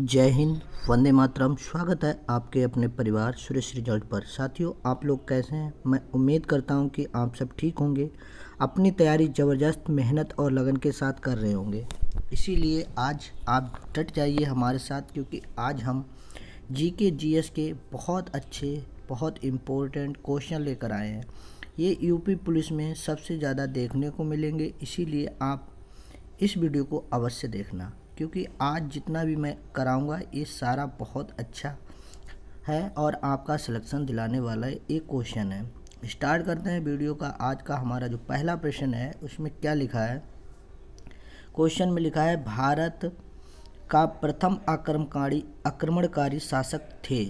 जय हिंद वंदे मातरम स्वागत है आपके अपने परिवार सुरेश रिजल्ट पर साथियों आप लोग कैसे हैं मैं उम्मीद करता हूं कि आप सब ठीक होंगे अपनी तैयारी ज़बरदस्त मेहनत और लगन के साथ कर रहे होंगे इसीलिए आज आप डट जाइए हमारे साथ क्योंकि आज हम जी के जी एस के बहुत अच्छे बहुत इम्पोर्टेंट क्वेश्चन लेकर आए हैं ये यूपी पुलिस में सबसे ज़्यादा देखने को मिलेंगे इसीलिए आप इस वीडियो को अवश्य देखना क्योंकि आज जितना भी मैं कराऊंगा ये सारा बहुत अच्छा है और आपका सिलेक्शन दिलाने वाला एक क्वेश्चन है स्टार्ट करते हैं वीडियो का आज का हमारा जो पहला प्रश्न है उसमें क्या लिखा है क्वेश्चन में लिखा है भारत का प्रथम आक्रमणकारी आक्रमणकारी शासक थे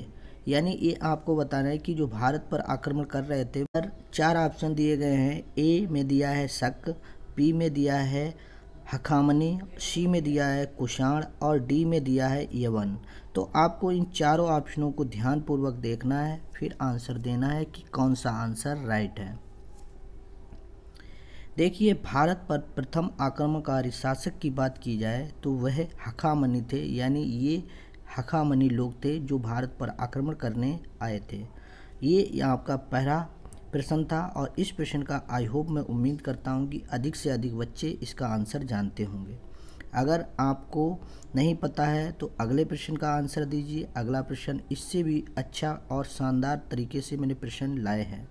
यानी ये आपको बताना है कि जो भारत पर आक्रमण कर रहे थे पर चार ऑप्शन दिए गए हैं ए में दिया है शक पी में दिया है हखामनी सी में दिया है कुषाण और डी में दिया है यवन तो आपको इन चारों ऑप्शनों को ध्यानपूर्वक देखना है फिर आंसर देना है कि कौन सा आंसर राइट है देखिए भारत पर प्रथम आक्रमणकारी शासक की बात की जाए तो वह हखामनी थे यानी ये हखामनी लोग थे जो भारत पर आक्रमण करने आए थे ये आपका पहला प्रश्न था और इस प्रश्न का आई होप मैं उम्मीद करता हूँ कि अधिक से अधिक बच्चे इसका आंसर जानते होंगे अगर आपको नहीं पता है तो अगले प्रश्न का आंसर दीजिए अगला प्रश्न इससे भी अच्छा और शानदार तरीके से मैंने प्रश्न लाए हैं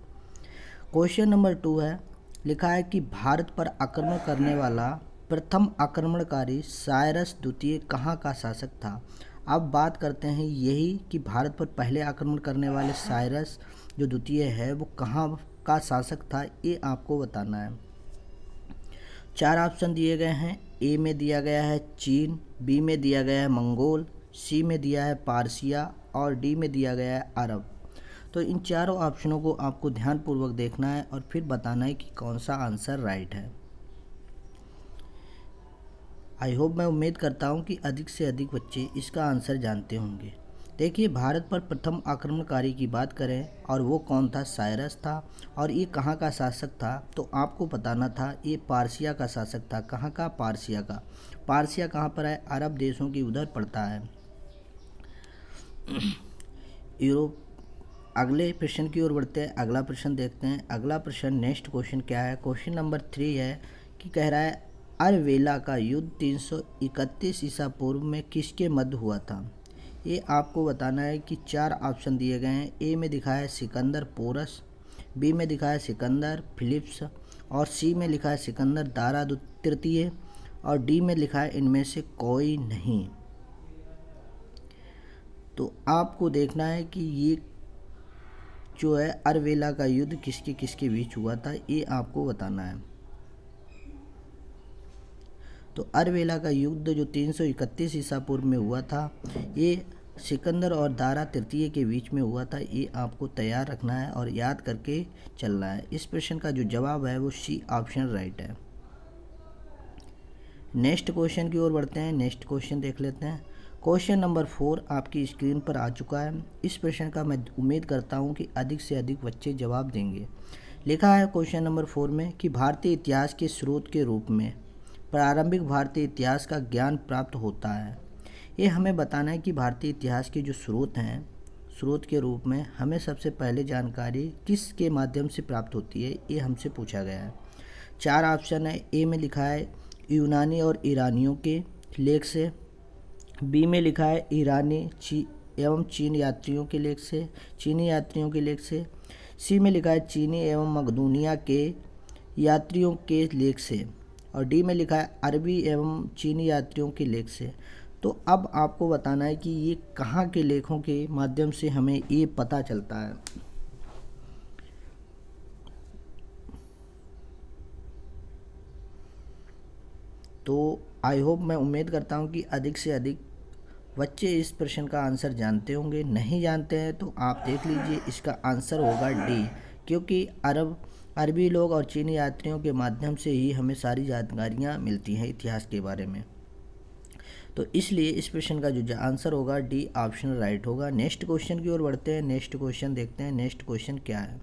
क्वेश्चन नंबर टू है लिखा है कि भारत पर आक्रमण करने वाला प्रथम आक्रमणकारी सायरस द्वितीय कहाँ का शासक था अब बात करते हैं यही कि भारत पर पहले आक्रमण करने वाले सायरस जो द्वितीय है वो कहाँ का शासक था ये आपको बताना है चार ऑप्शन दिए गए हैं ए में दिया गया है चीन बी में दिया गया है मंगोल सी में दिया है पारसिया और डी में दिया गया है अरब तो इन चारों ऑप्शनों को आपको ध्यानपूर्वक देखना है और फिर बताना है कि कौन सा आंसर राइट है आई होप मैं उम्मीद करता हूँ कि अधिक से अधिक बच्चे इसका आंसर जानते होंगे देखिए भारत पर प्रथम आक्रमणकारी की बात करें और वो कौन था सायरस था और ये कहाँ का शासक था तो आपको बताना था ये पारसिया का शासक था कहाँ का पारसिया का पारसिया कहाँ पर है अरब देशों की उधर पड़ता है यूरोप अगले प्रश्न की ओर बढ़ते हैं अगला प्रश्न देखते हैं अगला प्रश्न नेक्स्ट क्वेश्चन क्या है क्वेश्चन नंबर थ्री है कि कह रहा है अरवेला का युद्ध 331 ईसा पूर्व में किसके मध्य हुआ था ये आपको बताना है कि चार ऑप्शन दिए गए हैं ए में दिखाया है सिकंदर पोरस बी में दिखाया है सिकंदर फिलिप्स और सी में लिखा है सिकंदर दारा तृतीय और डी में लिखा है इनमें से कोई नहीं तो आपको देखना है कि ये जो है अरवेला का युद्ध किसके किसके बीच हुआ था ये आपको बताना है तो अरवेला का युद्ध जो 331 ईसा पूर्व में हुआ था ये सिकंदर और दारा तृतीय के बीच में हुआ था ये आपको तैयार रखना है और याद करके चलना है इस प्रश्न का जो जवाब है वो सी ऑप्शन राइट है नेक्स्ट क्वेश्चन की ओर बढ़ते हैं नेक्स्ट क्वेश्चन देख लेते हैं क्वेश्चन नंबर फोर आपकी स्क्रीन पर आ चुका है इस प्रश्न का मैं उम्मीद करता हूँ कि अधिक से अधिक बच्चे जवाब देंगे लिखा है क्वेश्चन नंबर फोर में कि भारतीय इतिहास के स्रोत के रूप में प्रारंभिक भारतीय इतिहास का ज्ञान प्राप्त होता है ये हमें बताना है कि भारतीय इतिहास के जो स्रोत हैं स्रोत के रूप में हमें सबसे पहले जानकारी किस के माध्यम से प्राप्त होती है ये हमसे पूछा गया है चार ऑप्शन है ए में लिखा है यूनानी और ईरानियों के लेख से बी में लिखा है ईरानी ची एवं चीन यात्रियों के लेख से चीनी यात्रियों के लेख से सी में लिखा है चीनी एवं मकदूनिया के यात्रियों के लेख से और डी में लिखा है अरबी एवं चीनी यात्रियों के लेख से तो अब आपको बताना है कि ये कहाँ के लेखों के माध्यम से हमें ये पता चलता है तो आई होप मैं उम्मीद करता हूँ कि अधिक से अधिक बच्चे इस प्रश्न का आंसर जानते होंगे नहीं जानते हैं तो आप देख लीजिए इसका आंसर होगा डी क्योंकि अरब अरबी लोग और चीनी यात्रियों के माध्यम से ही हमें सारी जानकारियाँ मिलती हैं इतिहास के बारे में तो इसलिए इस क्वेश्चन का जो आंसर होगा डी ऑप्शन राइट होगा नेक्स्ट क्वेश्चन की ओर बढ़ते हैं नेक्स्ट क्वेश्चन देखते हैं नेक्स्ट क्वेश्चन क्या है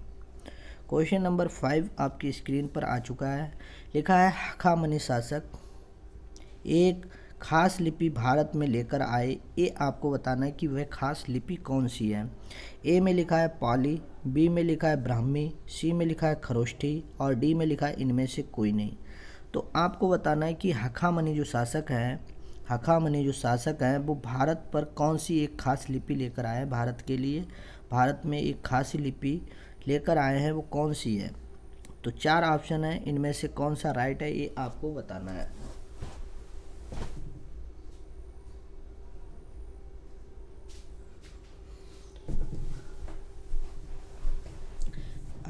क्वेश्चन नंबर फाइव आपकी स्क्रीन पर आ चुका है लिखा है खामनी शासक एक खास लिपि भारत में लेकर आए ए आपको बताना है कि वह खास लिपि कौन सी है ए में लिखा है पाली बी में लिखा है ब्राह्मी सी में लिखा है खरोष्ठी और डी में लिखा है इनमें से कोई नहीं तो आपको बताना है कि हखामनी जो शासक हैं हखामनी जो शासक हैं वो भारत पर कौन सी एक खास लिपि लेकर आए हैं भारत के लिए भारत में एक खास लिपि लेकर आए हैं वो कौन सी है तो चार ऑप्शन है इनमें से कौन सा राइट है ये आपको बताना है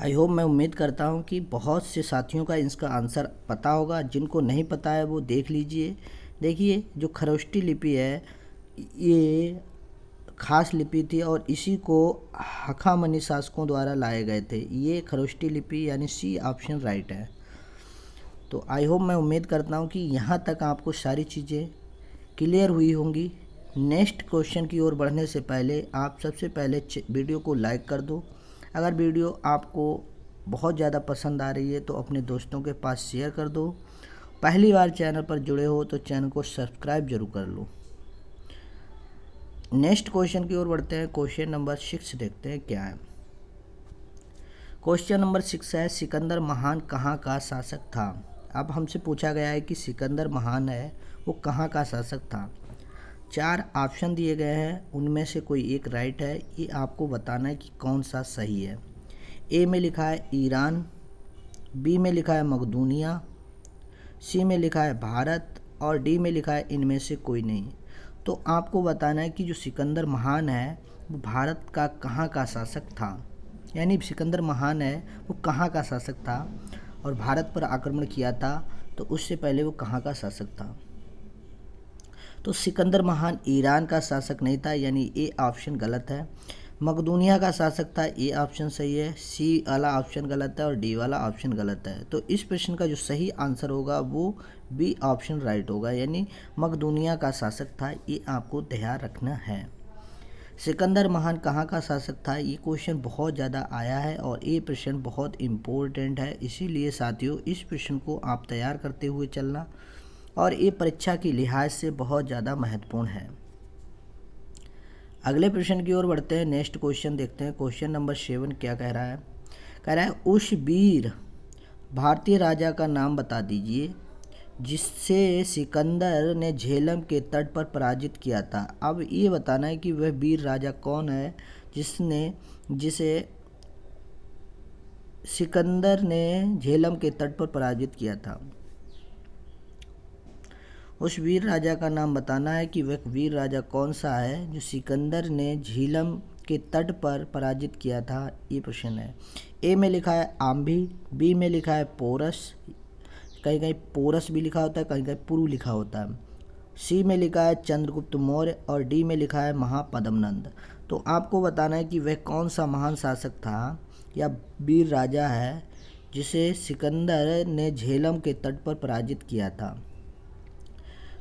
आई होप मैं उम्मीद करता हूँ कि बहुत से साथियों का इसका आंसर पता होगा जिनको नहीं पता है वो देख लीजिए देखिए जो खरोष्टी लिपि है ये खास लिपि थी और इसी को हखामनी शासकों द्वारा लाए गए थे ये खरोष्टी लिपि यानी सी ऑप्शन राइट है तो आई होप मैं उम्मीद करता हूँ कि यहाँ तक आपको सारी चीज़ें क्लियर हुई होंगी नेक्स्ट क्वेश्चन की ओर बढ़ने से पहले आप सबसे पहले वीडियो को लाइक कर दो अगर वीडियो आपको बहुत ज़्यादा पसंद आ रही है तो अपने दोस्तों के पास शेयर कर दो पहली बार चैनल पर जुड़े हो तो चैनल को सब्सक्राइब जरूर कर लो नेक्स्ट क्वेश्चन की ओर बढ़ते हैं क्वेश्चन नंबर सिक्स देखते हैं क्या है क्वेश्चन नंबर सिक्स है सिकंदर महान कहाँ का शासक था अब हमसे पूछा गया है कि सिकंदर महान है वो कहाँ का शासक था चार ऑप्शन दिए गए हैं उनमें से कोई एक राइट है ये आपको बताना है कि कौन सा सही है ए में लिखा है ईरान बी में लिखा है मकदूनिया सी में लिखा है भारत और डी में लिखा है इनमें से कोई नहीं तो आपको बताना है कि जो सिकंदर महान है वो भारत का कहाँ का शासक था यानी सिकंदर महान है वो कहाँ का शासक था और भारत पर आक्रमण किया था तो उससे पहले वो कहाँ का शासक था तो सिकंदर महान ईरान का शासक नहीं था यानी ए ऑप्शन गलत है मकदूनिया का शासक था ए ऑप्शन सही है सी वाला ऑप्शन गलत है और डी वाला ऑप्शन गलत है तो इस प्रश्न का जो सही आंसर होगा वो बी ऑप्शन राइट होगा यानी मकदूनिया का शासक था ये आपको ध्यान रखना है सिकंदर महान कहाँ का शासक था ये क्वेश्चन बहुत ज़्यादा आया है और ये प्रश्न बहुत इम्पोर्टेंट है इसीलिए साथियों इस प्रश्न को आप तैयार करते हुए चलना और ये परीक्षा की लिहाज से बहुत ज़्यादा महत्वपूर्ण है अगले प्रश्न की ओर बढ़ते हैं नेक्स्ट क्वेश्चन देखते हैं क्वेश्चन नंबर सेवन क्या कह रहा है कह रहा है उस वीर भारतीय राजा का नाम बता दीजिए जिससे सिकंदर ने झेलम के तट पर पराजित किया था अब ये बताना है कि वह वीर राजा कौन है जिसने जिसे सिकंदर ने झेलम के तट पर पराजित किया था उस वीर राजा का नाम बताना है कि वह वीर राजा कौन सा है जो सिकंदर ने झीलम के तट पर पराजित किया था ये प्रश्न है ए में लिखा है आम्भी बी में लिखा है पोरस कहीं कहीं पोरस भी लिखा होता है कहीं कहीं पुरु लिखा होता है सी में लिखा है चंद्रगुप्त मौर्य और डी में लिखा है महापदमनंद तो आपको बताना है कि वह कौन सा महान शासक था या वीर राजा है जिसे सिकंदर ने झेलम के तट पर पराजित किया था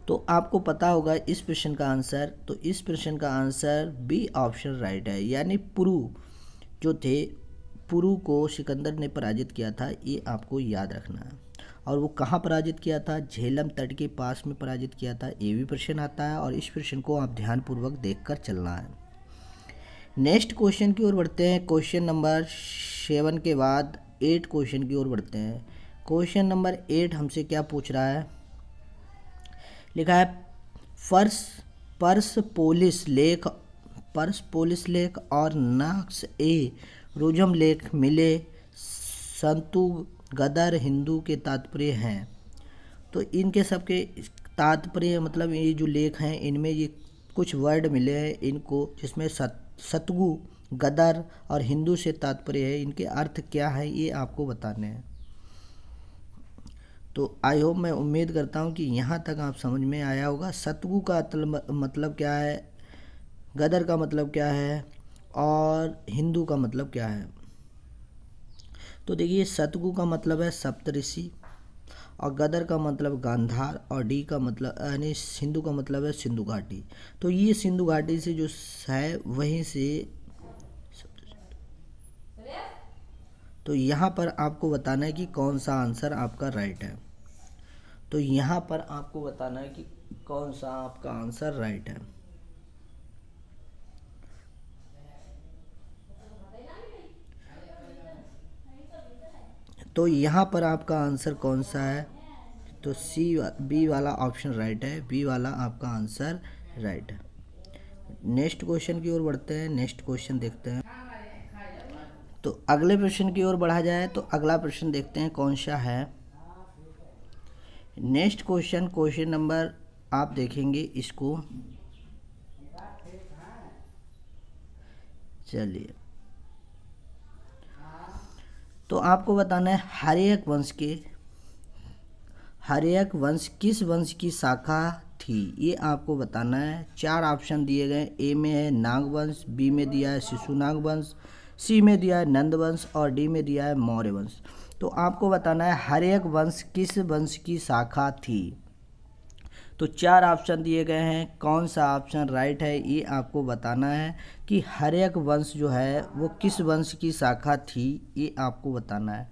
तो आपको पता होगा इस प्रश्न का आंसर तो इस प्रश्न का आंसर बी ऑप्शन राइट है यानी पुरु जो थे पुरु को सिकंदर ने पराजित किया था ये आपको याद रखना है और वो कहाँ पराजित किया था झेलम तट के पास में पराजित किया था ये भी प्रश्न आता है और इस प्रश्न को आप ध्यानपूर्वक देख कर चलना है नेक्स्ट क्वेश्चन की ओर बढ़ते हैं क्वेश्चन नंबर सेवन के बाद एट क्वेश्चन की ओर बढ़ते हैं क्वेश्चन नंबर एट हमसे क्या पूछ रहा है लिखा है पर्स पर्स पोलिस लेख पर्स पोलिस लेख और नाक्स ए रुझम लेख मिले संतु गदर हिंदू के तात्पर्य हैं तो इनके सबके तात्पर्य मतलब ये जो लेख हैं इनमें ये कुछ वर्ड मिले हैं इनको जिसमें सत सतगु गदर और हिंदू से तात्पर्य है इनके अर्थ क्या है ये आपको बताने हैं तो आई होप मैं उम्मीद करता हूँ कि यहाँ तक आप समझ में आया होगा सतगु का मतलब क्या है गदर का मतलब क्या है और हिंदू का मतलब क्या है तो देखिए सतगु का मतलब है सप्तऋषि और गदर का मतलब गांधार और डी का मतलब यानी सिंधु का मतलब है सिंधु घाटी तो ये सिंधु घाटी से जो है वहीं से तो यहाँ पर आपको बताना है कि कौन सा आंसर आपका राइट है तो यहाँ पर आपको बताना है कि कौन सा आपका आंसर राइट है तो यहाँ पर आपका आंसर कौन सा है तो सी बी वाला ऑप्शन राइट है बी वाला आपका आंसर राइट है नेक्स्ट क्वेश्चन की ओर बढ़ते हैं नेक्स्ट क्वेश्चन देखते हैं तो अगले प्रश्न की ओर बढ़ा जाए तो अगला प्रश्न देखते हैं कौन सा है नेक्स्ट क्वेश्चन क्वेश्चन नंबर आप देखेंगे इसको चलिए तो आपको बताना है हरियक वंश के हरियक वंश किस वंश की शाखा थी ये आपको बताना है चार ऑप्शन दिए गए ए में है नागवंश बी में दिया है शिशु वंश सी में दिया है नंदवंश और डी में दिया है मौर्य वंश तो आपको बताना है हर एक वंश किस वंश की शाखा थी तो चार ऑप्शन दिए गए हैं कौन सा ऑप्शन राइट है ये आपको बताना है कि हर एक वंश जो है वो किस वंश की शाखा थी ये आपको बताना है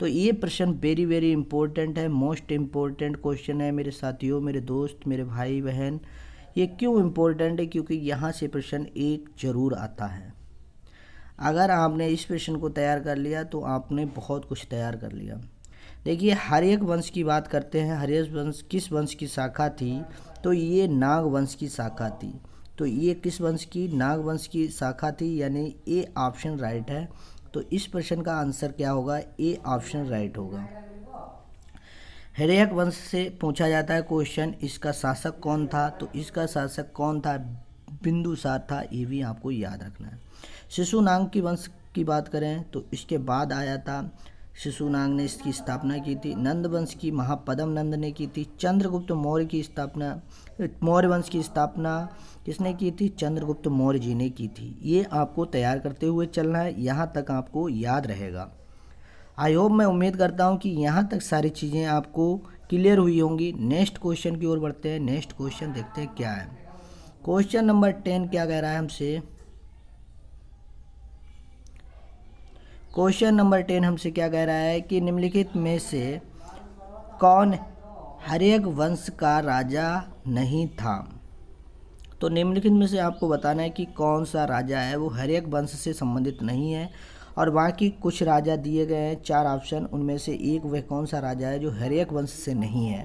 तो ये प्रश्न वेरी वेरी इंपॉर्टेंट है मोस्ट इम्पोर्टेंट क्वेश्चन है मेरे साथियों मेरे दोस्त मेरे भाई बहन ये क्यों इम्पोर्टेंट है क्योंकि यहाँ से प्रश्न एक ज़रूर आता है अगर आपने इस प्रश्न को तैयार कर लिया तो आपने बहुत कुछ तैयार कर लिया देखिए हरियक वंश की बात करते हैं हरियक वंश किस वंश की शाखा थी तो ये नाग वंश की शाखा थी तो ये किस वंश की नाग वंश की शाखा थी यानी ए ऑप्शन राइट है तो इस प्रश्न का आंसर क्या होगा ए ऑप्शन राइट होगा हरियक वंश से पूछा जाता है क्वेश्चन इसका शासक कौन था तो इसका शासक कौन था बिंदुसार था ये भी आपको याद रखना है शिशुनांग की वंश की बात करें तो इसके बाद आया था शिशुनांग ने इसकी स्थापना की थी नंद वंश की महापदम नंद ने की थी चंद्रगुप्त मौर्य की स्थापना मौर्य वंश की स्थापना किसने की थी चंद्रगुप्त मौर्य जी ने की थी ये आपको तैयार करते हुए चलना है यहाँ तक आपको याद रहेगा आई होप मैं उम्मीद करता हूँ कि यहाँ तक सारी चीज़ें आपको क्लियर हुई होंगी नेक्स्ट क्वेश्चन की ओर बढ़ते हैं नेक्स्ट क्वेश्चन देखते हैं क्या है क्वेश्चन नंबर टेन क्या कह रहा है हमसे क्वेश्चन नंबर टेन हमसे क्या कह रहा है कि निम्नलिखित में से कौन हरेक वंश का राजा नहीं था तो निम्नलिखित में से आपको बताना है कि कौन सा राजा है वो हरेक वंश से संबंधित नहीं है और बाकी कुछ राजा दिए गए हैं चार ऑप्शन उनमें से एक वह कौन सा राजा है जो हरेक वंश से नहीं है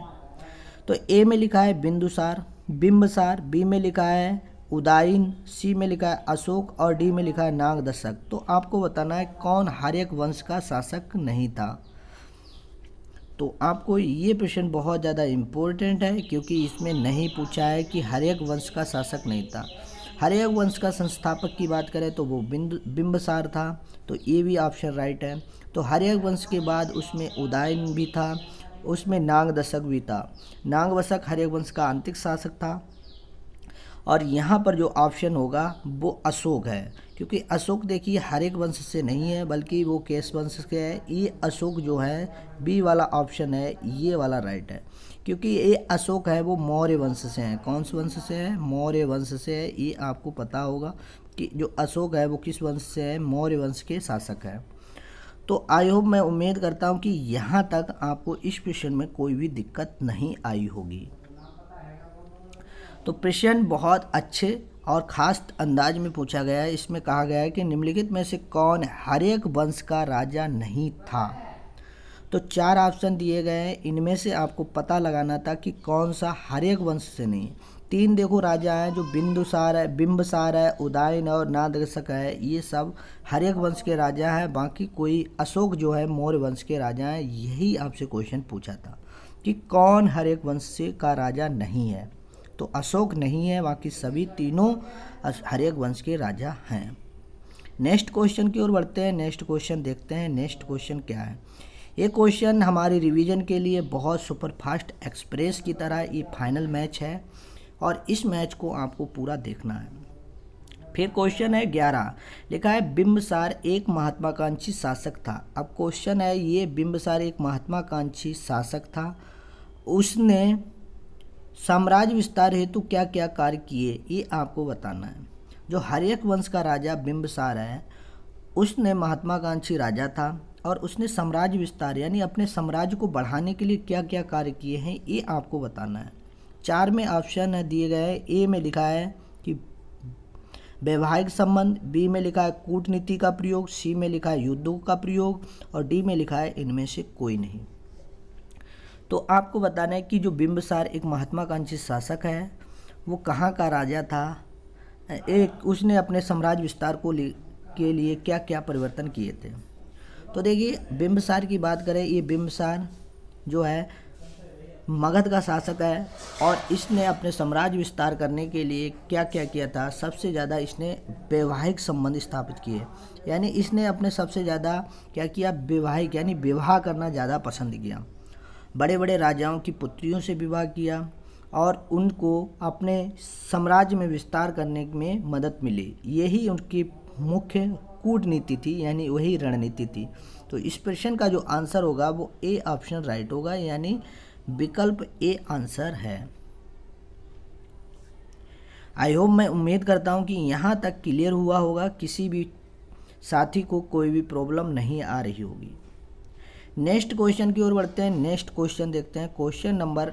तो ए में लिखा है बिंदुसार बिंबसार बी में लिखा है उदायन सी में लिखा है अशोक और डी में लिखा है नाग दशक तो आपको बताना है कौन हर्यक वंश का शासक नहीं था तो आपको ये प्रश्न बहुत ज़्यादा इम्पोर्टेंट है क्योंकि इसमें नहीं पूछा है कि हर्यक वंश का शासक नहीं था हर्यक वंश का संस्थापक की बात करें तो वो बिंद बिंबसार था तो ये भी ऑप्शन राइट है तो हर्यक वंश के बाद उसमें उदायन भी था उसमें दशक भी था नागवशक हर्यक वंश का आंतरिक शासक था और यहाँ पर जो ऑप्शन होगा वो अशोक है क्योंकि अशोक देखिए हर एक वंश से नहीं है बल्कि वो केस वंश के है ये अशोक जो है बी वाला ऑप्शन है ये वाला राइट है क्योंकि ये अशोक है वो मौर्य वंश से हैं कौन से वंश से है मौर्य वंश से है ये आपको पता होगा कि जो अशोक है वो किस वंश से है मौर्य वंश के शासक है तो आई होप मैं उम्मीद करता हूँ कि यहाँ तक आपको इस क्वेश्चन में कोई भी दिक्कत नहीं आई होगी तो प्रश्न बहुत अच्छे और ख़ास अंदाज में पूछा गया है इसमें कहा गया है कि निम्नलिखित में से कौन हरेक वंश का राजा नहीं था तो चार ऑप्शन दिए गए हैं इनमें से आपको पता लगाना था कि कौन सा हरेक वंश से नहीं तीन देखो राजा हैं जो बिंदुसार है बिंबसार है उदायन और नादर्शक है ये सब हरेक वंश के राजा हैं बाकी कोई अशोक जो है मौर्य वंश के राजा हैं यही आपसे क्वेश्चन पूछा था कि कौन हरेक वंश से का राजा नहीं है तो अशोक नहीं है बाकी सभी तीनों हरेक वंश के राजा हैं नेक्स्ट क्वेश्चन की ओर बढ़ते हैं नेक्स्ट क्वेश्चन देखते हैं नेक्स्ट क्वेश्चन क्या है ये क्वेश्चन हमारी रिवीजन के लिए बहुत सुपरफास्ट एक्सप्रेस की तरह ये फाइनल मैच है और इस मैच को आपको पूरा देखना है फिर क्वेश्चन है ग्यारह लिखा है बिंबसार एक महात्माकांक्षी शासक था अब क्वेश्चन है ये बिंबसार एक महात्माकांक्षी शासक था उसने साम्राज्य विस्तार हेतु क्या क्या कार्य किए ये आपको बताना है जो हरियक वंश का राजा बिम्बसार है उसने महात्मा गांधी राजा था और उसने साम्राज्य विस्तार यानी अपने साम्राज्य को बढ़ाने के लिए क्या क्या कार्य किए हैं ये आपको बताना है चार में ऑप्शन दिए गए ए में लिखा है कि वैवाहिक संबंध बी में लिखा है कूटनीति का प्रयोग सी में लिखा है युद्धों का प्रयोग और डी में लिखा है इनमें से कोई नहीं तो आपको बताना है कि जो बिम्बसार एक महात्माकांक्षी शासक है वो कहाँ का राजा था एक उसने अपने साम्राज्य विस्तार को ले के लिए क्या क्या परिवर्तन किए थे तो देखिए बिम्बसार की बात करें ये बिम्बसार जो है मगध का शासक है और इसने अपने साम्राज्य विस्तार करने के लिए क्या क्या किया था सबसे ज़्यादा इसने वैवाहिक संबंध स्थापित किए यानी इसने अपने सबसे ज़्यादा क्या किया वैवाहिक यानी विवाह करना ज़्यादा पसंद किया बड़े बड़े राजाओं की पुत्रियों से विवाह किया और उनको अपने साम्राज्य में विस्तार करने में मदद मिली यही उनकी मुख्य कूटनीति थी यानी वही रणनीति थी तो इस प्रश्न का जो आंसर होगा वो ए ऑप्शन राइट होगा यानी विकल्प ए आंसर है आई होप मैं उम्मीद करता हूँ कि यहाँ तक क्लियर हुआ होगा किसी भी साथी को कोई भी प्रॉब्लम नहीं आ रही होगी नेक्स्ट क्वेश्चन की ओर बढ़ते हैं नेक्स्ट क्वेश्चन देखते हैं क्वेश्चन नंबर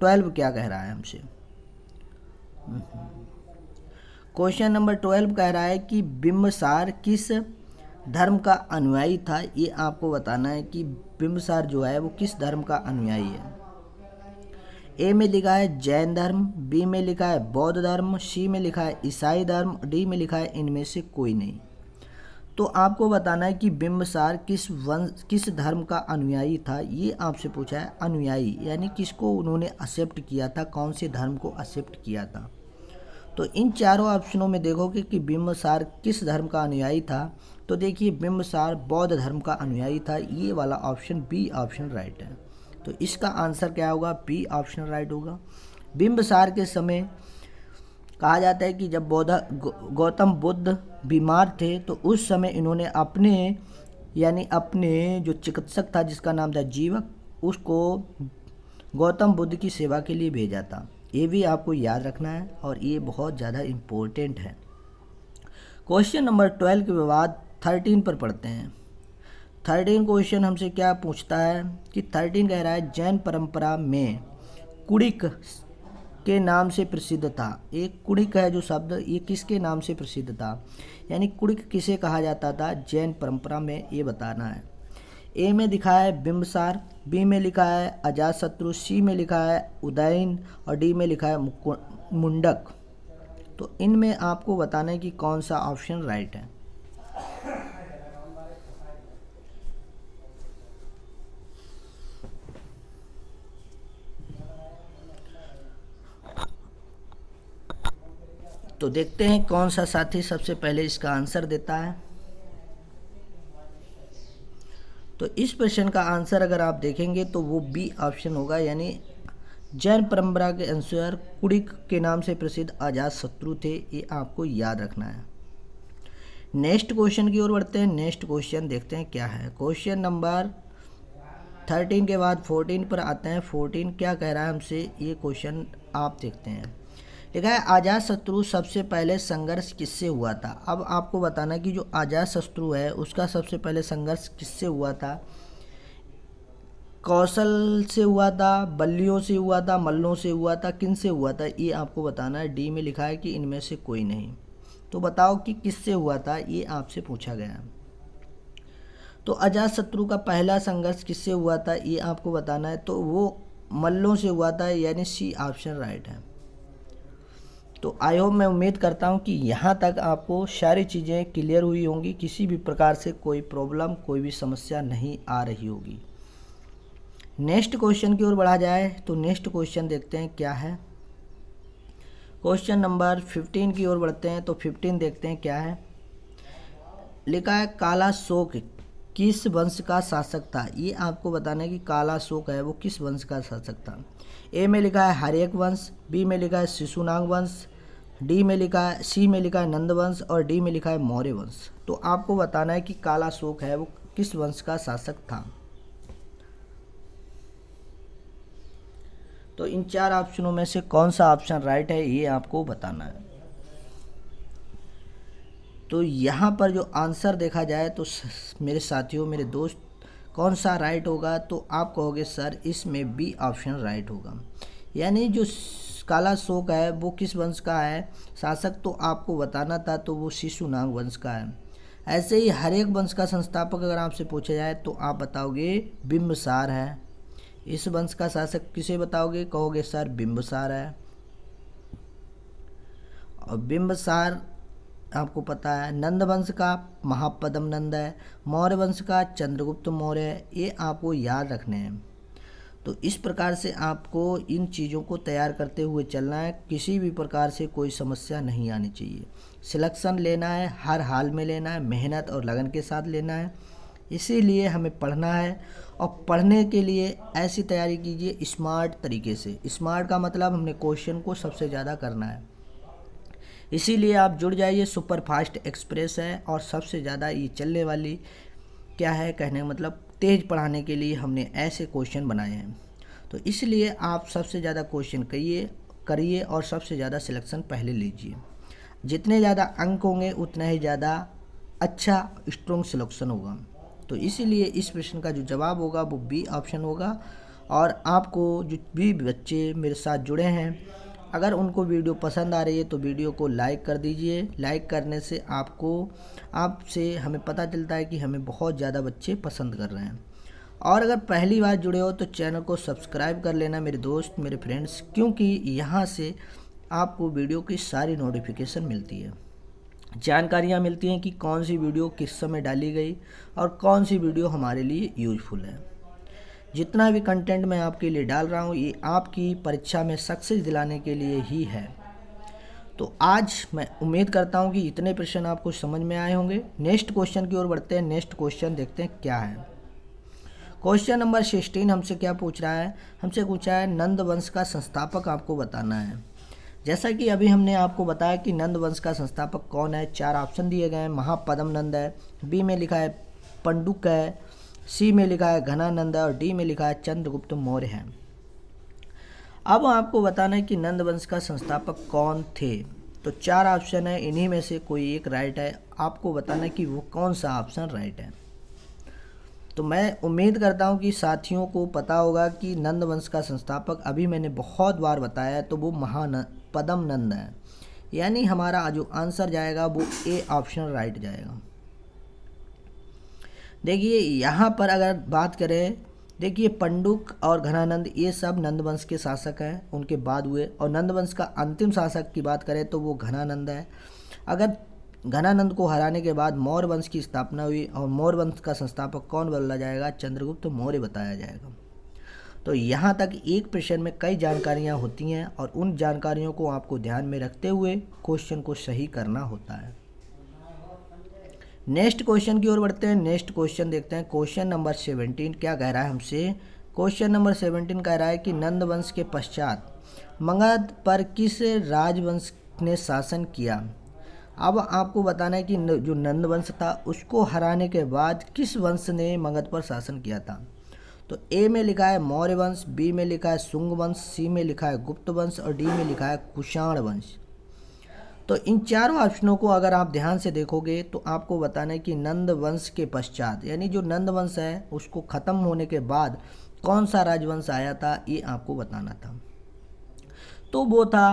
ट्वेल्व क्या कह रहा है हमसे क्वेश्चन नंबर ट्वेल्व कह रहा है कि बिम्बसार किस धर्म का अनुयायी था ये आपको बताना है कि बिम्बसार जो है वो किस धर्म का अनुयायी है ए में लिखा है जैन धर्म बी में लिखा है बौद्ध धर्म सी में लिखा है ईसाई धर्म डी में लिखा है इनमें से कोई नहीं तो आपको बताना है कि बिम्बसार किस वंश किस धर्म का अनुयायी था ये आपसे पूछा है अनुयायी यानी किसको उन्होंने एक्सेप्ट किया था कौन से धर्म को एक्सेप्ट किया था तो इन चारों ऑप्शनों में देखोगे कि बिम्बसार किस धर्म का अनुयायी था तो देखिए बिम्बसार बौद्ध धर्म का अनुयायी था ये वाला ऑप्शन बी ऑप्शन राइट है तो इसका आंसर क्या होगा बी ऑप्शन राइट होगा बिम्बसार के समय कहा जाता है कि जब बौद्ध गौतम बुद्ध बीमार थे तो उस समय इन्होंने अपने यानी अपने जो चिकित्सक था जिसका नाम था जीवक उसको गौतम बुद्ध की सेवा के लिए भेजा था ये भी आपको याद रखना है और ये बहुत ज़्यादा इम्पोर्टेंट है क्वेश्चन नंबर ट्वेल्व के विवाद थर्टीन पर पढ़ते हैं थर्टीन क्वेश्चन हमसे क्या पूछता है कि थर्टीन कह रहा है जैन परंपरा में कुड़िक के नाम से प्रसिद्ध था एक कुड़िक है जो शब्द ये किसके नाम से प्रसिद्ध था यानी कुड़िक किसे कहा जाता था जैन परंपरा में ये बताना है ए में लिखा है बिम्बसार बी में लिखा है अजात शत्रु सी में लिखा है उदयन और डी में लिखा है मुंडक तो इनमें आपको बताना है कि कौन सा ऑप्शन राइट है तो देखते हैं कौन सा साथी सबसे पहले इसका आंसर देता है तो इस प्रश्न का आंसर अगर आप देखेंगे तो वो बी ऑप्शन होगा यानी जैन परंपरा के अनुसार कुड़िक के नाम से प्रसिद्ध आजाद शत्रु थे ये आपको याद रखना है नेक्स्ट क्वेश्चन की ओर बढ़ते हैं नेक्स्ट क्वेश्चन देखते हैं क्या है क्वेश्चन नंबर थर्टीन के बाद फोर्टीन पर आते हैं फोर्टीन क्या कह रहा है हमसे ये क्वेश्चन आप देखते हैं ठीक है आज़ाद शत्रु सबसे पहले संघर्ष किससे हुआ था अब आपको बताना कि जो आज़ाद शत्रु है उसका सबसे पहले संघर्ष किससे हुआ था कौशल से हुआ था बल्लियों से हुआ था मल्लों से हुआ था किन से हुआ था ये आपको बताना है डी में लिखा है कि इनमें से कोई नहीं तो बताओ कि किससे हुआ था ये आपसे पूछा गया तो अजात शत्रु का पहला संघर्ष किससे हुआ था ये आपको बताना है तो वो मल्लों से हुआ था यानी सी ऑप्शन राइट है तो आई होप मैं उम्मीद करता हूँ कि यहाँ तक आपको सारी चीज़ें क्लियर हुई होंगी किसी भी प्रकार से कोई प्रॉब्लम कोई भी समस्या नहीं आ रही होगी नेक्स्ट क्वेश्चन की ओर बढ़ा जाए तो नेक्स्ट क्वेश्चन देखते हैं क्या है क्वेश्चन नंबर फिफ्टीन की ओर बढ़ते हैं तो फिफ्टीन देखते हैं क्या है लिखा है काला शोक किस वंश का शासक था ये आपको बताना है कि काला शोक है वो किस वंश का शासक था ए में लिखा है हरेक वंश बी में लिखा है शिशुनाग वंश डी में लिखा है सी में लिखा है नंदवंश और डी में लिखा है मौर्य वंश तो आपको बताना है कि काला शोक है वो किस वंश का शासक था तो इन चार ऑप्शनों में से कौन सा ऑप्शन राइट है ये आपको बताना है तो यहाँ पर जो आंसर देखा जाए तो मेरे साथियों मेरे दोस्त कौन सा राइट होगा तो आप कहोगे सर इसमें बी ऑप्शन राइट होगा यानी जो काला शोक है वो किस वंश का है शासक तो आपको बताना था तो वो शिशु नाग वंश का है ऐसे ही हर एक वंश का संस्थापक अगर आपसे पूछा जाए तो आप बताओगे बिंबसार है इस वंश का शासक किसे बताओगे कहोगे सर बिंबसार है और बिंबसार आपको पता है नंद वंश का महापदम नंद है मौर्य वंश का चंद्रगुप्त मौर्य है ये आपको याद रखने हैं तो इस प्रकार से आपको इन चीज़ों को तैयार करते हुए चलना है किसी भी प्रकार से कोई समस्या नहीं आनी चाहिए सिलेक्शन लेना है हर हाल में लेना है मेहनत और लगन के साथ लेना है इसीलिए हमें पढ़ना है और पढ़ने के लिए ऐसी तैयारी कीजिए स्मार्ट तरीके से स्मार्ट का मतलब हमने क्वेश्चन को सबसे ज़्यादा करना है इसीलिए आप जुड़ जाइए सुपर फास्ट एक्सप्रेस है और सबसे ज़्यादा ये चलने वाली क्या है कहने का मतलब तेज़ पढ़ाने के लिए हमने ऐसे क्वेश्चन बनाए हैं तो इसलिए आप सबसे ज़्यादा क्वेश्चन करिए करिए और सबसे ज़्यादा सिलेक्शन पहले लीजिए जितने ज़्यादा अंक होंगे उतना ही ज़्यादा अच्छा स्ट्रॉन्ग सिलेक्शन होगा तो इसीलिए इस प्रश्न का जो जवाब होगा वो बी ऑप्शन होगा और आपको जो भी बच्चे मेरे साथ जुड़े हैं अगर उनको वीडियो पसंद आ रही है तो वीडियो को लाइक कर दीजिए लाइक करने से आपको आपसे हमें पता चलता है कि हमें बहुत ज़्यादा बच्चे पसंद कर रहे हैं और अगर पहली बार जुड़े हो तो चैनल को सब्सक्राइब कर लेना मेरे दोस्त मेरे फ्रेंड्स क्योंकि यहाँ से आपको वीडियो की सारी नोटिफिकेशन मिलती है जानकारियाँ मिलती हैं कि कौन सी वीडियो किस समय डाली गई और कौन सी वीडियो हमारे लिए यूजफुल है जितना भी कंटेंट मैं आपके लिए डाल रहा हूँ ये आपकी परीक्षा में सक्सेस दिलाने के लिए ही है तो आज मैं उम्मीद करता हूँ कि इतने प्रश्न आपको समझ में आए होंगे नेक्स्ट क्वेश्चन की ओर बढ़ते हैं नेक्स्ट क्वेश्चन देखते हैं क्या है क्वेश्चन नंबर सिक्सटीन हमसे क्या पूछ रहा है हमसे पूछा है नंद वंश का संस्थापक आपको बताना है जैसा कि अभी हमने आपको बताया कि नंद वंश का संस्थापक कौन है चार ऑप्शन दिए गए हैं महापदम नंद है बी में लिखा है पंडुक है सी में लिखा है घनानंद और डी में लिखा है चंद्रगुप्त मौर्य हैं अब आपको बताना है कि नंद वंश का संस्थापक कौन थे तो चार ऑप्शन है इन्हीं में से कोई एक राइट है आपको बताना है कि वो कौन सा ऑप्शन राइट है तो मैं उम्मीद करता हूँ कि साथियों को पता होगा कि नंद वंश का संस्थापक अभी मैंने बहुत बार बताया तो वो महान पदम नंद है यानी हमारा जो आंसर जाएगा वो ए ऑप्शन राइट जाएगा देखिए यहाँ पर अगर बात करें देखिए पंडुक और घनानंद ये सब नंदवंश के शासक हैं उनके बाद हुए और नंदवंश का अंतिम शासक की बात करें तो वो घनानंद है अगर घनानंद को हराने के बाद मौर्य वंश की स्थापना हुई और मौर्य वंश का संस्थापक कौन बोला जाएगा चंद्रगुप्त तो मौर्य बताया जाएगा तो यहाँ तक एक प्रश्न में कई जानकारियाँ होती हैं और उन जानकारियों को आपको ध्यान में रखते हुए क्वेश्चन को सही करना होता है नेक्स्ट क्वेश्चन की ओर बढ़ते हैं नेक्स्ट क्वेश्चन देखते हैं क्वेश्चन नंबर सेवनटीन क्या कह रहा है हमसे क्वेश्चन नंबर सेवनटीन कह रहा है कि नंदवंश के पश्चात मगध पर किस राजवंश ने शासन किया अब आपको बताना है कि जो नंदवंश था उसको हराने के बाद किस वंश ने मगध पर शासन किया था तो ए में लिखा है मौर्य वंश बी में लिखा है शुंग वंश सी में लिखा है गुप्त वंश और डी में लिखा है कुषाण वंश तो इन चारों ऑप्शनों को अगर आप ध्यान से देखोगे तो आपको बताना है कि नंद वंश के पश्चात यानी जो नंद वंश है उसको ख़त्म होने के बाद कौन सा राजवंश आया था ये आपको बताना था तो वो था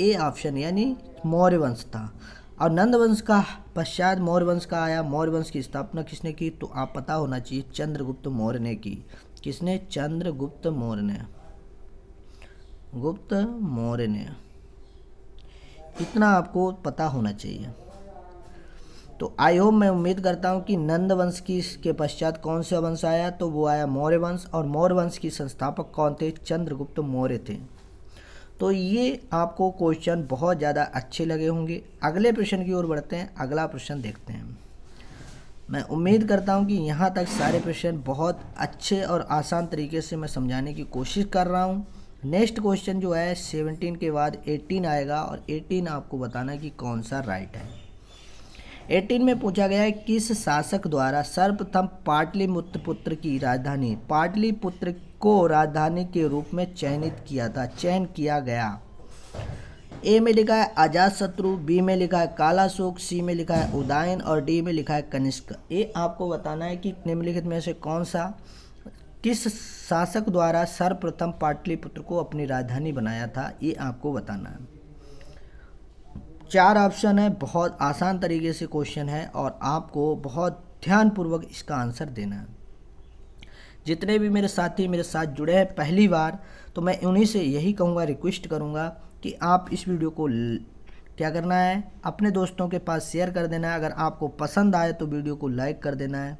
ए ऑप्शन यानी मौर्य वंश था और नंद वंश का पश्चात मौर्य वंश का आया मौर्य वंश की स्थापना किसने की तो आप पता होना चाहिए चंद्रगुप्त मौर्य ने की किसने चंद्रगुप्त मौर्य ने गुप्त मौर्य ने इतना आपको पता होना चाहिए तो आई होप मैं उम्मीद करता हूँ कि नंद वंश की के पश्चात कौन सा वंश आया तो वो आया मौर्य वंश और मौर्य वंश की संस्थापक कौन थे चंद्रगुप्त मौर्य थे तो ये आपको क्वेश्चन बहुत ज़्यादा अच्छे लगे होंगे अगले प्रश्न की ओर बढ़ते हैं अगला प्रश्न देखते हैं मैं उम्मीद करता हूँ कि यहाँ तक सारे प्रश्न बहुत अच्छे और आसान तरीके से मैं समझाने की कोशिश कर रहा हूँ नेक्स्ट क्वेश्चन जो है सेवनटीन के बाद एटीन आएगा और एटीन आपको बताना कि कौन सा राइट है एटीन में पूछा गया है किस शासक द्वारा सर्वप्रथम पाटलिपुत्र की राजधानी पाटलिपुत्र को राजधानी के रूप में चयनित किया था चयन किया गया ए में लिखा है आजाद शत्रु बी में लिखा है काला शोक सी में लिखा है उदयन और डी में लिखा है कनिष्क ए आपको बताना है कि निम्नलिखित में से कौन सा किस शासक द्वारा सर्वप्रथम पाटलिपुत्र को अपनी राजधानी बनाया था ये आपको बताना है चार ऑप्शन है बहुत आसान तरीके से क्वेश्चन है और आपको बहुत ध्यानपूर्वक इसका आंसर देना है जितने भी मेरे साथी मेरे साथ जुड़े हैं पहली बार तो मैं उन्हीं से यही कहूँगा रिक्वेस्ट करूँगा कि आप इस वीडियो को क्या करना है अपने दोस्तों के पास शेयर कर देना है अगर आपको पसंद आए तो वीडियो को लाइक कर देना है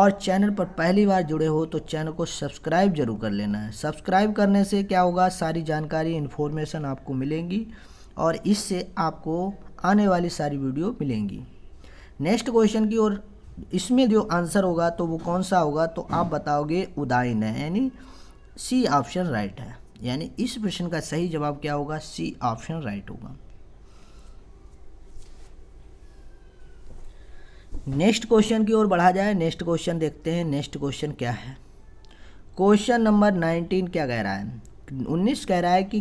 और चैनल पर पहली बार जुड़े हो तो चैनल को सब्सक्राइब जरूर कर लेना है सब्सक्राइब करने से क्या होगा सारी जानकारी इन्फॉर्मेशन आपको मिलेंगी और इससे आपको आने वाली सारी वीडियो मिलेंगी नेक्स्ट क्वेश्चन की ओर इसमें जो आंसर होगा तो वो कौन सा होगा तो आप बताओगे उदायन है यानी सी ऑप्शन राइट है यानी इस प्रश्न का सही जवाब क्या होगा सी ऑप्शन राइट होगा नेक्स्ट क्वेश्चन की ओर बढ़ा जाए नेक्स्ट क्वेश्चन देखते हैं नेक्स्ट क्वेश्चन क्या है क्वेश्चन नंबर नाइनटीन क्या कह रहा है उन्नीस कह रहा है कि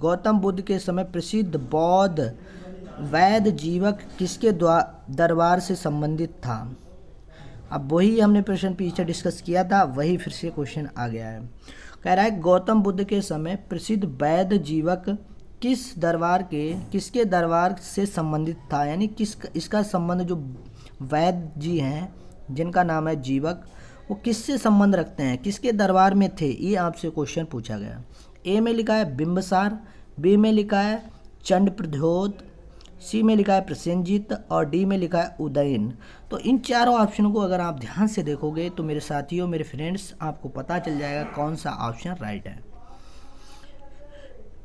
गौतम बुद्ध के समय प्रसिद्ध बौद्ध वैद जीवक किसके दरबार से संबंधित था अब वही हमने प्रश्न पीछे डिस्कस किया था वही फिर से क्वेश्चन आ गया है कह रहा है गौतम बुद्ध के समय प्रसिद्ध वैद जीवक किस दरबार के किसके दरबार से संबंधित था यानी किस इसका संबंध जो वैद्य जी हैं जिनका नाम है जीवक वो किससे संबंध रखते हैं किसके दरबार में थे ये आपसे क्वेश्चन पूछा गया ए में लिखा है बिम्बसार बी में लिखा है चंड प्रद्योत सी में लिखा है प्रसेंजित और डी में लिखा है उदयन तो इन चारों ऑप्शनों को अगर आप ध्यान से देखोगे तो मेरे साथियों मेरे फ्रेंड्स आपको पता चल जाएगा कौन सा ऑप्शन राइट है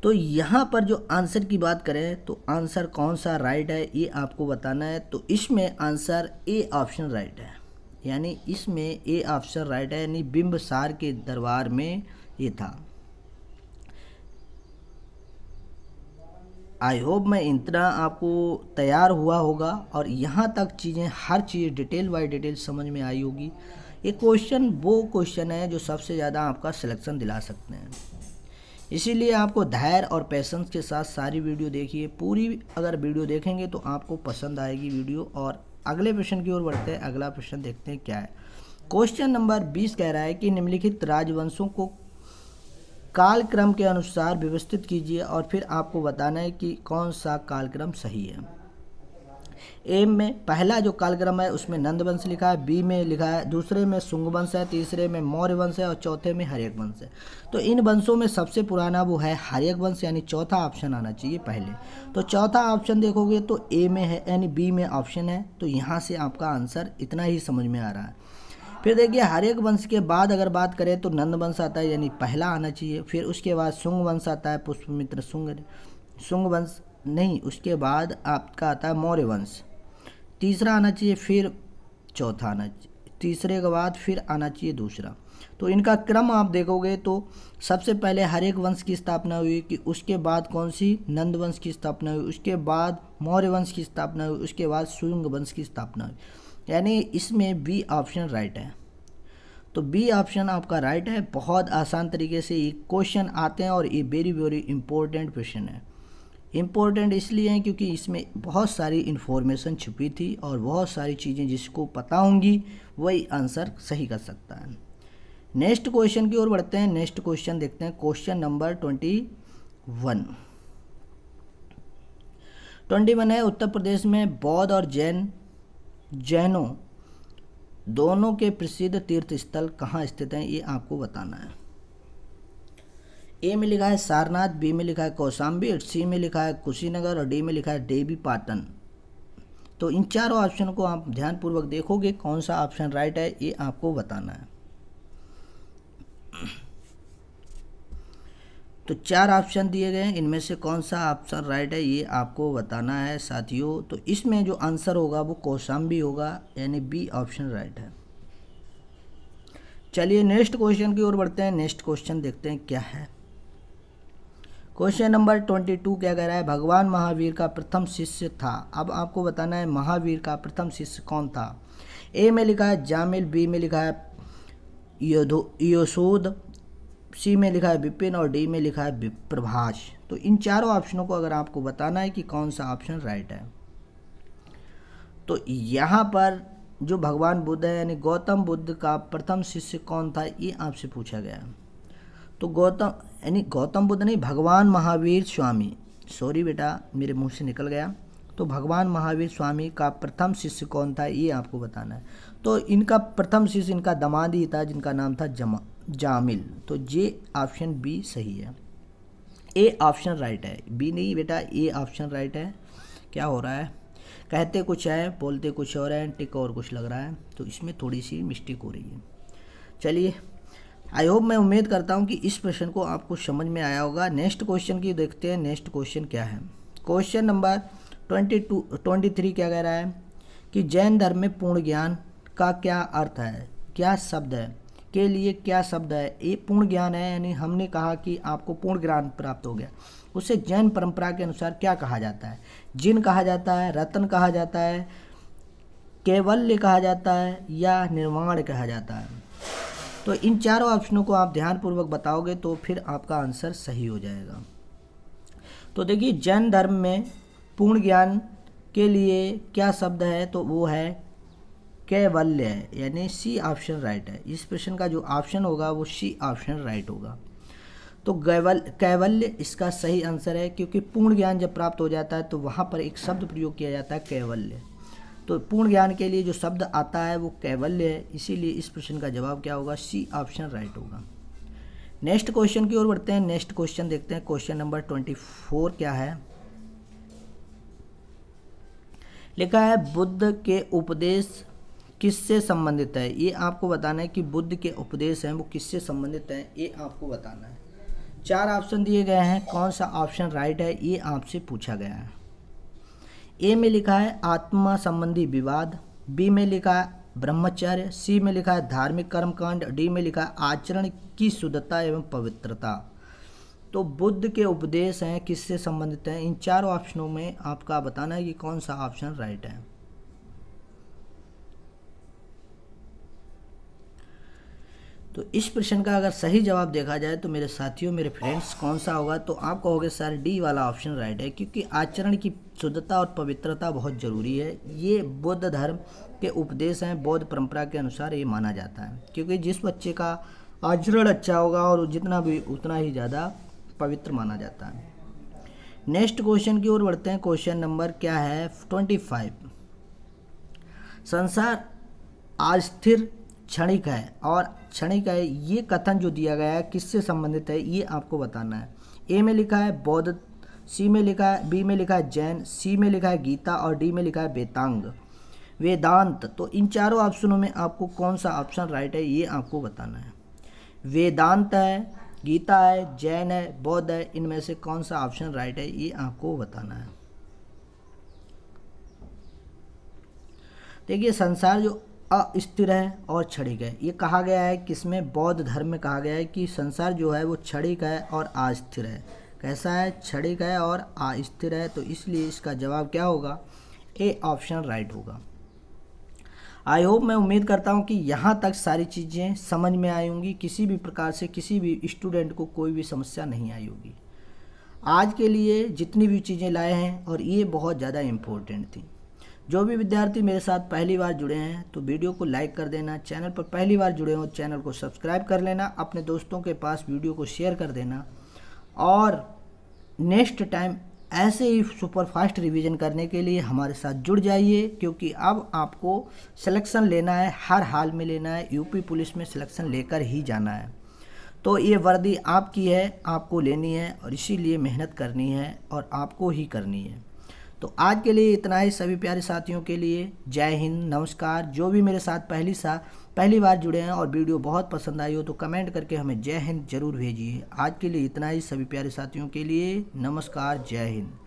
तो यहाँ पर जो आंसर की बात करें तो आंसर कौन सा राइट है ये आपको बताना है तो इसमें आंसर ए ऑप्शन राइट है यानी इसमें ए ऑप्शन राइट है यानी बिम्बसार के दरबार में ये था आई होप मैं इतना आपको तैयार हुआ होगा और यहाँ तक चीज़ें हर चीज़ डिटेल बाई डिटेल समझ में आई होगी ये क्वेश्चन वो क्वेश्चन है जो सबसे ज़्यादा आपका सिलेक्शन दिला सकते हैं इसीलिए आपको धैर्य और पैसेंस के साथ सारी वीडियो देखिए पूरी अगर वीडियो देखेंगे तो आपको पसंद आएगी वीडियो और अगले प्रश्न की ओर बढ़ते हैं अगला प्रश्न देखते हैं क्या है क्वेश्चन नंबर बीस कह रहा है कि निम्नलिखित राजवंशों को कालक्रम के अनुसार व्यवस्थित कीजिए और फिर आपको बताना है कि कौन सा कालक्रम सही है एम में पहला जो कालक्रम है उसमें नंदवंश लिखा है बी में लिखा है दूसरे में सुंग वंश है तीसरे में मौर्य वंश है और चौथे में हरियक वंश है तो इन वंशों में सबसे पुराना वो है हरियक वंश यानी चौथा ऑप्शन आना चाहिए पहले तो चौथा ऑप्शन देखोगे तो ए में है यानी बी में ऑप्शन है तो यहाँ से आपका आंसर इतना ही समझ में आ रहा है फिर देखिए हरेक वंश के बाद अगर बात करें तो नंद वंश आता है यानी पहला आना चाहिए फिर उसके बाद सुंग वंश आता है पुष्पमित्र सुंग सुंग वंश नहीं उसके बाद आपका आता है मौर्य वंश तीसरा आना चाहिए फिर चौथा आना चाहिए तीसरे के बाद फिर आना चाहिए दूसरा तो इनका क्रम आप देखोगे तो सबसे पहले हर एक वंश की स्थापना हुई कि उसके बाद कौन सी नंद वंश की स्थापना हुई उसके बाद मौर्य वंश की स्थापना हुई उसके बाद सुयंग वंश की स्थापना हुई यानी इसमें बी ऑप्शन राइट है तो बी ऑप्शन आपका राइट है बहुत आसान तरीके से ये क्वेश्चन आते हैं और ये वेरी वेरी इंपॉर्टेंट क्वेश्चन है इम्पोर्टेंट इसलिए हैं क्योंकि इसमें बहुत सारी इन्फॉर्मेशन छुपी थी और बहुत सारी चीज़ें जिसको पता होंगी वही आंसर सही कर सकता है नेक्स्ट क्वेश्चन की ओर बढ़ते हैं नेक्स्ट क्वेश्चन देखते हैं question number twenty one twenty one है उत्तर प्रदेश में बौद्ध और जैन जैनों दोनों के प्रसिद्ध तीर्थ स्थल कहाँ स्थित हैं ये आपको बताना है ए में लिखा है सारनाथ बी में लिखा है कौशाम्बी और सी में लिखा है कुशीनगर और डी में लिखा है देवी पाटन तो इन चारों ऑप्शन को आप ध्यानपूर्वक देखोगे कौन सा ऑप्शन राइट है ये आपको बताना है तो चार ऑप्शन दिए गए हैं इनमें से कौन सा ऑप्शन राइट है ये आपको बताना है साथियों तो इसमें जो आंसर होगा वो कौशाम्बी होगा यानी बी ऑप्शन राइट है चलिए नेक्स्ट क्वेश्चन की ओर बढ़ते हैं नेक्स्ट क्वेश्चन देखते हैं क्या है क्वेश्चन नंबर ट्वेंटी टू क्या कह रहा है भगवान महावीर का प्रथम शिष्य था अब आपको बताना है महावीर का प्रथम शिष्य कौन था ए में लिखा है जामिल बी में लिखा है योशोद सी में लिखा है विपिन और डी में लिखा है विप्रभाष तो इन चारों ऑप्शनों को अगर आपको बताना है कि कौन सा ऑप्शन राइट है तो यहाँ पर जो भगवान बुद्ध है यानी गौतम बुद्ध का प्रथम शिष्य कौन था ये आपसे पूछा गया है तो गौतम यानी गौतम बुद्ध नहीं भगवान महावीर स्वामी सॉरी बेटा मेरे मुंह से निकल गया तो भगवान महावीर स्वामी का प्रथम शिष्य कौन था ये आपको बताना है तो इनका प्रथम शिष्य इनका दमाद ही था जिनका नाम था जमा जामिल तो जे ऑप्शन बी सही है ए ऑप्शन राइट है बी नहीं बेटा ए ऑप्शन राइट है क्या हो रहा है कहते कुछ है बोलते कुछ और है टिक और कुछ लग रहा है तो इसमें थोड़ी सी मिस्टेक हो रही है चलिए आई होप मैं उम्मीद करता हूँ कि इस प्रश्न को आपको समझ में आया होगा नेक्स्ट क्वेश्चन की देखते हैं नेक्स्ट क्वेश्चन क्या है question number twenty two twenty three क्या कह रहा है कि जैन धर्म में पूर्ण ज्ञान का क्या अर्थ है क्या शब्द है के लिए क्या शब्द है ये पूर्ण ज्ञान है यानी हमने कहा कि आपको पूर्ण ज्ञान प्राप्त हो गया उसे जैन परंपरा के अनुसार क्या कहा जाता है जिन कहा जाता है रतन कहा जाता है केवल्य कहा जाता है या निर्वाण कहा जाता है तो इन चारों ऑप्शनों को आप ध्यानपूर्वक बताओगे तो फिर आपका आंसर सही हो जाएगा तो देखिए जैन धर्म में पूर्ण ज्ञान के लिए क्या शब्द है तो वो है कैवल्य है यानी सी ऑप्शन राइट है इस प्रश्न का जो ऑप्शन होगा वो सी ऑप्शन राइट होगा तो कैवल कैवल्य इसका सही आंसर है क्योंकि पूर्ण ज्ञान जब प्राप्त हो जाता है तो वहाँ पर एक शब्द प्रयोग किया जाता है कैवल्य तो पूर्ण ज्ञान के लिए जो शब्द आता है वो कैवल्य है इसीलिए इस प्रश्न का जवाब क्या होगा सी ऑप्शन राइट होगा नेक्स्ट क्वेश्चन की ओर बढ़ते हैं नेक्स्ट क्वेश्चन देखते हैं क्वेश्चन नंबर ट्वेंटी फोर क्या है लिखा है बुद्ध के उपदेश किससे संबंधित है ये आपको बताना है कि बुद्ध के उपदेश हैं वो किससे संबंधित हैं ये आपको बताना है चार ऑप्शन दिए गए हैं कौन सा ऑप्शन राइट है ये आपसे पूछा गया है ए में लिखा है आत्मा संबंधी विवाद बी में लिखा है ब्रह्मचर्य सी में लिखा है धार्मिक कर्मकांड डी में लिखा है आचरण की शुद्धता एवं पवित्रता तो बुद्ध के उपदेश हैं किससे संबंधित हैं इन चारों ऑप्शनों में आपका बताना है कि कौन सा ऑप्शन राइट है तो इस प्रश्न का अगर सही जवाब देखा जाए तो मेरे साथियों मेरे फ्रेंड्स कौन सा होगा तो आप कहोगे सर डी वाला ऑप्शन राइट है क्योंकि आचरण की शुद्धता और पवित्रता बहुत ज़रूरी है ये बौद्ध धर्म के उपदेश हैं बौद्ध परंपरा के अनुसार ये माना जाता है क्योंकि जिस बच्चे का आचरण अच्छा होगा और जितना भी उतना ही ज़्यादा पवित्र माना जाता है नेक्स्ट क्वेश्चन की ओर बढ़ते हैं क्वेश्चन नंबर क्या है ट्वेंटी फाइव संसार अस्थिर क्षणिक है और क्षणिक है ये कथन जो दिया गया है किससे संबंधित है ये आपको बताना है ए में लिखा है बौद्ध सी में लिखा है बी में लिखा है जैन सी में लिखा है गीता और डी में लिखा है वेतांग वेदांत तो इन चारों ऑप्शनों में आपको कौन सा ऑप्शन राइट है ये आपको बताना है वेदांत है गीता है जैन है बौद्ध है इनमें से कौन सा ऑप्शन राइट है ये आपको बताना है देखिए संसार जो अस्थिर है और क्षणिक है ये कहा गया है कि इसमें बौद्ध धर्म में कहा गया है कि संसार जो है वो क्षणिक है और अस्थिर है कैसा है क्षणिक है और अस्थिर है तो इसलिए इसका जवाब क्या होगा ए ऑप्शन राइट होगा आई होप मैं उम्मीद करता हूँ कि यहाँ तक सारी चीज़ें समझ में आई होंगी किसी भी प्रकार से किसी भी स्टूडेंट को कोई भी समस्या नहीं आई होगी आज के लिए जितनी भी चीज़ें लाए हैं और ये बहुत ज़्यादा इम्पोर्टेंट थी जो भी विद्यार्थी मेरे साथ पहली बार जुड़े हैं तो वीडियो को लाइक कर देना चैनल पर पहली बार जुड़े हों चैनल को सब्सक्राइब कर लेना अपने दोस्तों के पास वीडियो को शेयर कर देना और नेक्स्ट टाइम ऐसे ही सुपर फास्ट रिवीजन करने के लिए हमारे साथ जुड़ जाइए क्योंकि अब आपको सिलेक्शन लेना है हर हाल में लेना है यूपी पुलिस में सिलेक्शन लेकर ही जाना है तो ये वर्दी आपकी है आपको लेनी है और इसीलिए मेहनत करनी है और आपको ही करनी है तो आज के लिए इतना ही सभी प्यारे साथियों के लिए जय हिंद नमस्कार जो भी मेरे साथ पहली सा पहली बार जुड़े हैं और वीडियो बहुत पसंद आई हो तो कमेंट करके हमें जय हिंद जरूर भेजिए आज के लिए इतना ही सभी प्यारे साथियों के लिए नमस्कार जय हिंद